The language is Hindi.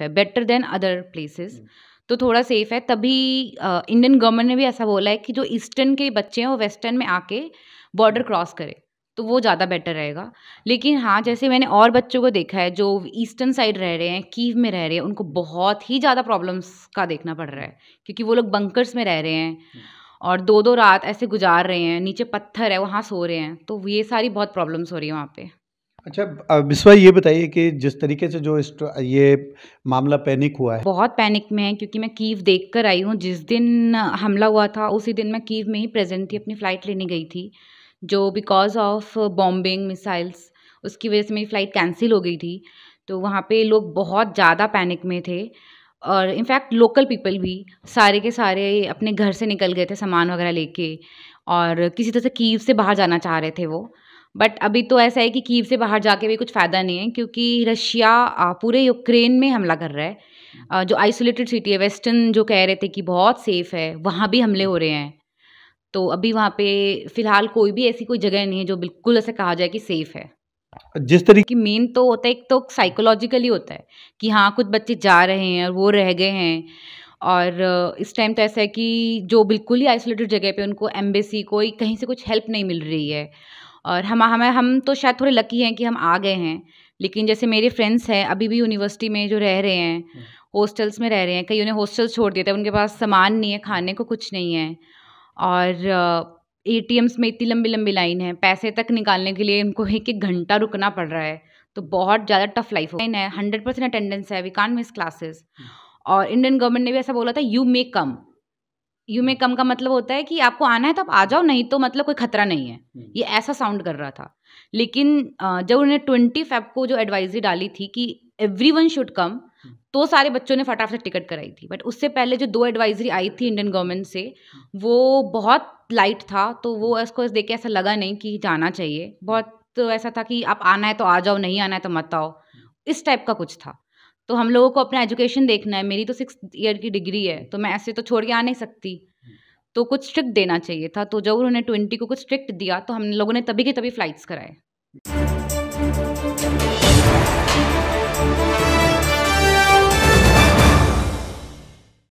सेफ़ है बेटर देन अदर प्लेसेस तो थोड़ा सेफ़ है तभी इंडियन गवर्नमेंट ने भी ऐसा बोला है कि जो ईस्टर्न के बच्चे हैं वो वेस्टर्न में आके बॉर्डर क्रॉस करें तो वो ज़्यादा बेटर रहेगा लेकिन हाँ जैसे मैंने और बच्चों को देखा है जो ईस्टर्न साइड रह रहे हैं कीव में रह रहे हैं उनको बहुत ही ज़्यादा प्रॉब्लम्स का देखना पड़ रहा है क्योंकि वो लोग बंकर्स में रह रहे हैं hmm. और दो दो रात ऐसे गुजार रहे हैं नीचे पत्थर है वहाँ सो रहे हैं तो ये सारी बहुत प्रॉब्लम्स हो रही है वहाँ पर अच्छा बिस्वा ये बताइए कि जिस तरीके से जो ये मामला पैनिक हुआ है बहुत पैनिक में है क्योंकि मैं कीव देख कर आई हूँ जिस दिन हमला हुआ था उसी दिन मैं कीव में ही प्रेजेंट थी अपनी फ़्लाइट लेने गई थी जो बिकॉज ऑफ बॉम्बिंग मिसाइल्स उसकी वजह से मेरी फ़्लाइट कैंसिल हो गई थी तो वहाँ पे लोग बहुत ज़्यादा पैनिक में थे और इनफैक्ट लोकल पीपल भी सारे के सारे अपने घर से निकल गए थे सामान वगैरह लेके और किसी तरह से कीव से बाहर जाना चाह रहे थे वो बट अभी तो ऐसा है कि कीव से बाहर जाके भी कुछ फ़ायदा नहीं है क्योंकि रशिया पूरे यूक्रेन में हमला कर रहा है जो आइसोलेटेड सिटी है वेस्टर्न जो कह रहे थे कि बहुत सेफ़ है वहाँ भी हमले हो रहे हैं तो अभी वहाँ पे फ़िलहाल कोई भी ऐसी कोई जगह नहीं है जो बिल्कुल ऐसे कहा जाए कि सेफ़ है जिस तरीके मेन तो होता है एक तो साइकोलॉजिकली होता है कि हाँ कुछ बच्चे जा रहे हैं और वो रह गए हैं और इस टाइम तो ऐसा है कि जो बिल्कुल ही आइसोलेटेड जगह पे उनको एम्बेसी कोई कहीं से कुछ हेल्प नहीं मिल रही है और हम हमें हम तो शायद थोड़े लकी हैं कि हम आ गए हैं लेकिन जैसे मेरे फ्रेंड्स हैं अभी भी यूनिवर्सिटी में जो रह रहे हैं हॉस्टल्स हम्म। में रह रहे हैं कई उन्हें हॉस्टल छोड़ दिया था उनके पास सामान नहीं है खाने को कुछ नहीं है और ए में इतनी लंबी लंबी लाइन है पैसे तक निकालने के लिए उनको एक एक घंटा रुकना पड़ रहा है तो बहुत ज़्यादा टफ लाइफ लाइन है हंड्रेड परसेंट अटेंडेंस है वी कान मिस क्लासेस और इंडियन गवर्नमेंट ने भी ऐसा बोला था यू मे कम यू में कम का मतलब होता है कि आपको आना है तो आप आ जाओ नहीं तो मतलब कोई खतरा नहीं है हम्म। ये ऐसा साउंड कर रहा था लेकिन जब उन्होंने ट्वेंटी फेब को जो एडवाइजरी डाली थी कि एवरी वन शुड कम तो सारे बच्चों ने फटाफट से टिकट कराई थी बट उससे पहले जो दो एडवाइजरी आई थी इंडियन गवर्नमेंट से हम्म। वो बहुत लाइट था तो वो इसको देख के ऐसा लगा नहीं कि जाना चाहिए बहुत तो ऐसा था कि आप आना है तो आ जाओ नहीं आना है तो मत आओ हम्म। इस टाइप का कुछ था तो हम लोगों को अपना एजुकेशन देखना है मेरी तो सिक्स ईयर की डिग्री है तो मैं ऐसे तो छोड़ के आ नहीं सकती तो कुछ स्ट्रिक्ट देना चाहिए था तो जब उन्होंने ट्वेंटी को कुछ स्ट्रिक्ट दिया तो हम लोगों ने तभी के तभी फ्लाइट्स कराए